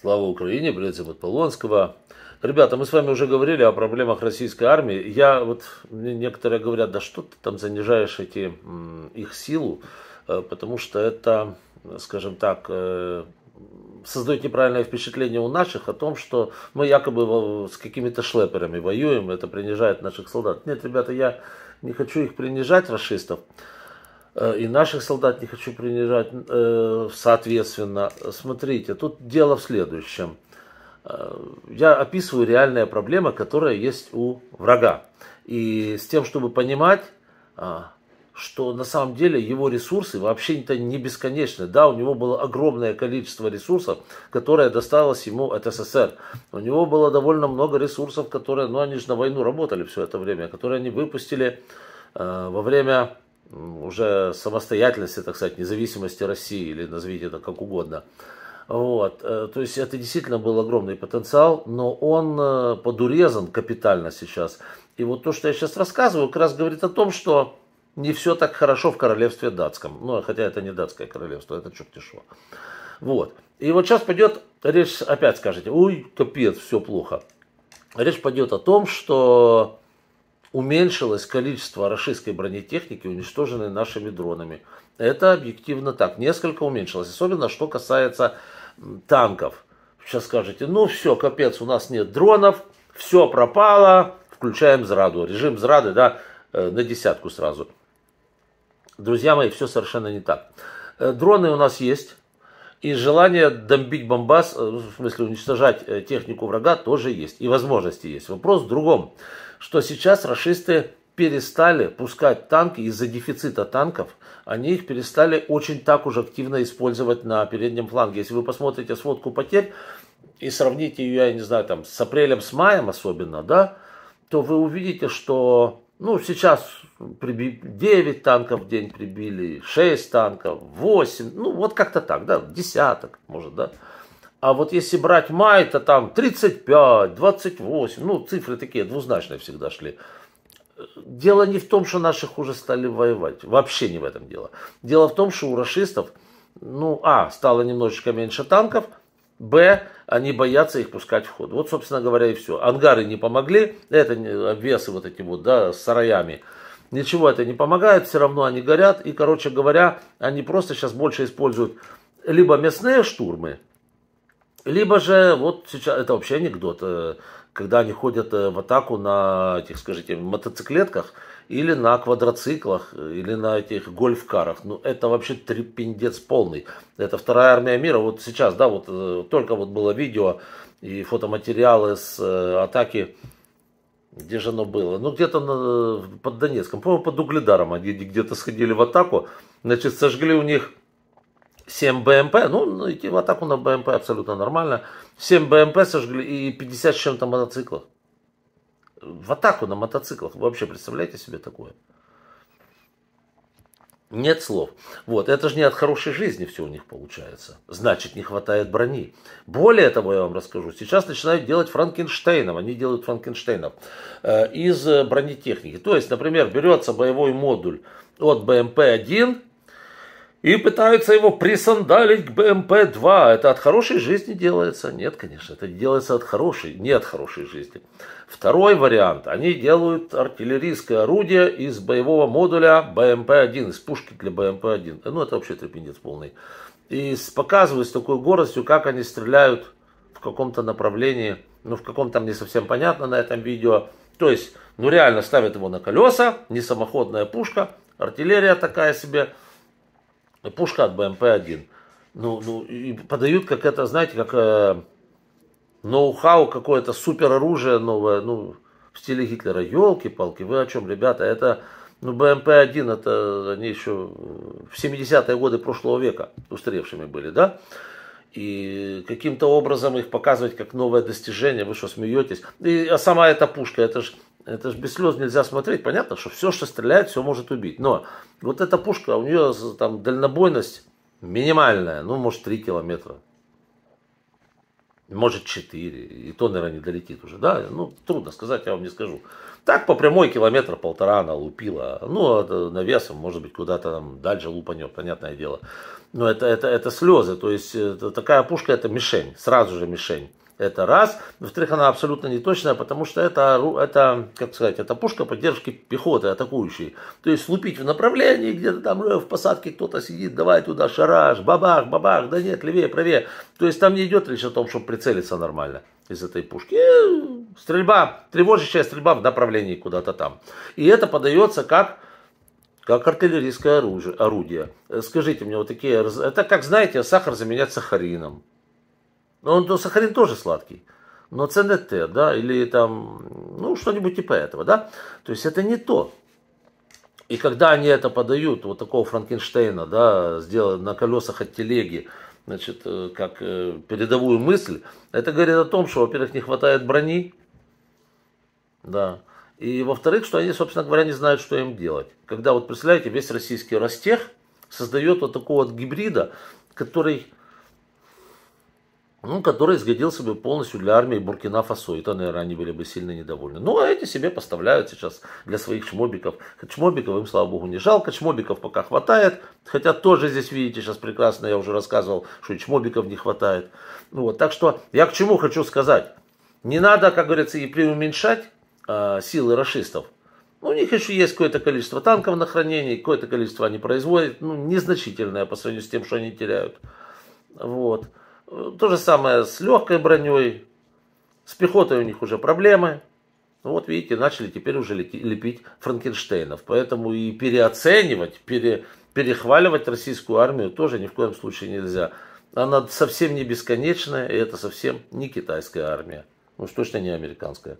Слава Украине, привет всем от Полонского. Ребята, мы с вами уже говорили о проблемах российской армии. Я вот, мне некоторые говорят, да что ты там занижаешь эти, их силу, э, потому что это, скажем так, э, создает неправильное впечатление у наших о том, что мы якобы с какими-то шлеперами воюем, это принижает наших солдат. Нет, ребята, я не хочу их принижать, расистов. Э, и наших солдат не хочу принижать э, соответственно. Смотрите, тут дело в следующем. Э, я описываю реальные проблемы, которые есть у врага. И с тем, чтобы понимать, что на самом деле его ресурсы вообще-то не бесконечны. Да, у него было огромное количество ресурсов, которое досталось ему от СССР. У него было довольно много ресурсов, которые, ну они же на войну работали все это время, которые они выпустили во время уже самостоятельности, так сказать, независимости России, или назовите это как угодно. Вот. Э, то есть это действительно был огромный потенциал, но он э, подурезан капитально сейчас. И вот то, что я сейчас рассказываю, как раз говорит о том, что не все так хорошо в королевстве датском. Ну, хотя это не датское королевство, это черти что. Вот. И вот сейчас пойдет речь, опять скажете, ой, капец, все плохо. Речь пойдет о том, что уменьшилось количество российской бронетехники, уничтоженной нашими дронами. Это объективно так, несколько уменьшилось, особенно что касается танков. Сейчас скажете, ну все, капец, у нас нет дронов, все пропало, включаем зраду. Режим зрады, да, э, на десятку сразу. Друзья мои, все совершенно не так. Э, дроны у нас есть, и желание домбить бомбас, э, в смысле уничтожать э, технику врага, тоже есть. И возможности есть. Вопрос в другом, что сейчас расисты перестали пускать танки из-за дефицита танков, они их перестали очень так уж активно использовать на переднем фланге. Если вы посмотрите сводку потерь и сравните ее, я не знаю, там с апрелем, с маем особенно, да, то вы увидите, что ну, сейчас приби... 9 танков в день прибили, 6 танков, 8, ну, вот как-то так, да, десяток, может, да. А вот если брать май, то там 35, 28, ну, цифры такие двузначные всегда шли. Дело не в том, что наши хуже стали воевать, вообще не в этом дело. Дело в том, что у расистов, ну, а, стало немножечко меньше танков – Б, они боятся их пускать в ход. Вот, собственно говоря, и все. Ангары не помогли, это обвесы вот эти вот, да, с сараями. Ничего это не помогает, все равно они горят. И, короче говоря, они просто сейчас больше используют либо мясные штурмы, либо же, вот сейчас, это вообще анекдот, э, когда они ходят э, в атаку на этих, скажите, мотоциклетках или на квадроциклах, э, или на этих гольф-карах. Ну, это вообще трепендец полный. Это вторая армия мира. Вот сейчас, да, вот только вот было видео и фотоматериалы с атаки где же оно было? Ну, где-то под Донецком, по-моему, под Угледаром они где-то сходили в атаку. Значит, сожгли у них 7 БМП, ну, ну идти типа в атаку на БМП абсолютно нормально. 7 БМП сожгли и 50 с чем-то мотоциклов. В атаку на мотоциклах. Вы вообще представляете себе такое? Нет слов. Вот, это же не от хорошей жизни все у них получается. Значит, не хватает брони. Более того, я вам расскажу, сейчас начинают делать Франкенштейнов. Они делают Франкенштейнов э, из бронетехники. То есть, например, берется боевой модуль от БМП-1, и пытаются его присандалить к БМП-2. Это от хорошей жизни делается? Нет, конечно, это делается от хорошей, не от хорошей жизни. Второй вариант. Они делают артиллерийское орудие из боевого модуля БМП-1, из пушки для БМП-1. Ну, это вообще трепенец полный. И показывают с такой горостью, как они стреляют в каком-то направлении, ну, в каком там не совсем понятно на этом видео. То есть, ну, реально ставят его на колеса, не самоходная пушка, артиллерия такая себе – ну, пушка от БМП-1. Ну, ну, и подают как это, знаете, как э, ноу-хау какое-то супероружие новое, ну, в стиле Гитлера. Елки-палки, вы о чем, ребята? Это, ну, БМП-1, это они еще в 70-е годы прошлого века устаревшими были, да? И каким-то образом их показывать как новое достижение, вы что, смеетесь? И а сама эта пушка, это же это же без слез нельзя смотреть. Понятно, что все, что стреляет, все может убить. Но вот эта пушка, у нее там дальнобойность минимальная. Ну, может, 3 километра. Может, 4. И то, наверное, не долетит уже. Да, ну, трудно сказать, я вам не скажу. Так по прямой километра полтора она лупила. Ну, а навесом, может быть, куда-то там дальше лупанет, понятное дело. Но это, это, это слезы. То есть, э, такая пушка, это мишень. Сразу же мишень. Это раз. Во-вторых, она абсолютно неточная, потому что это, это, как сказать, это пушка поддержки пехоты атакующей. То есть лупить в направлении, где-то там э, в посадке кто-то сидит, давай туда шараж, бабах, бабах, да нет, левее, правее. То есть там не идет речь о том, чтобы прицелиться нормально из этой пушки. И э, стрельба, тревожащая стрельба в направлении куда-то там. И это подается как как артиллерийское оружие, орудие. Э, скажите мне, вот такие, это как, знаете, сахар заменять сахарином. Но ну, он, то ну, сахарин тоже сладкий. Но ЦНТ, да, или там, ну, что-нибудь типа этого, да. То есть это не то. И когда они это подают, вот такого Франкенштейна, да, сделан на колесах от телеги, значит, э, как э, передовую мысль, это говорит о том, что, во-первых, не хватает брони, да, и, во-вторых, что они, собственно говоря, не знают, что им делать. Когда, вот, представляете, весь российский Ростех создает вот такого вот гибрида, который ну, который сгодился бы полностью для армии Буркина-Фасо. это, наверное, они были бы сильно недовольны. Ну, а эти себе поставляют сейчас для своих чмобиков. Чмобиков им, слава богу, не жалко. Чмобиков пока хватает. Хотя тоже здесь, видите, сейчас прекрасно, я уже рассказывал, что и чмобиков не хватает. Ну, вот, так что я к чему хочу сказать. Не надо, как говорится, и преуменьшать э, силы расистов. Ну, у них еще есть какое-то количество танков на хранении, какое-то количество они производят, ну, незначительное по сравнению с тем, что они теряют. Вот. То же самое с легкой броней. С пехотой у них уже проблемы. Ну, вот видите, начали теперь уже лепить Франкенштейнов. Поэтому и переоценивать, пере, перехваливать российскую армию тоже ни в коем случае нельзя. Она совсем не бесконечная, и это совсем не китайская армия. Ну, уж точно не американская.